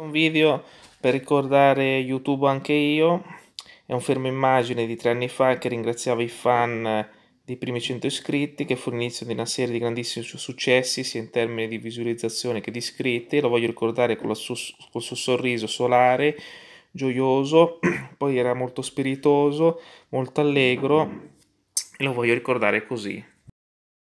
un video per ricordare YouTube anche io, è un fermo immagine di tre anni fa che ringraziava i fan dei primi 100 iscritti, che fu l'inizio di una serie di grandissimi successi sia in termini di visualizzazione che di iscritti, lo voglio ricordare col suo, col suo sorriso solare, gioioso, poi era molto spiritoso, molto allegro e lo voglio ricordare così.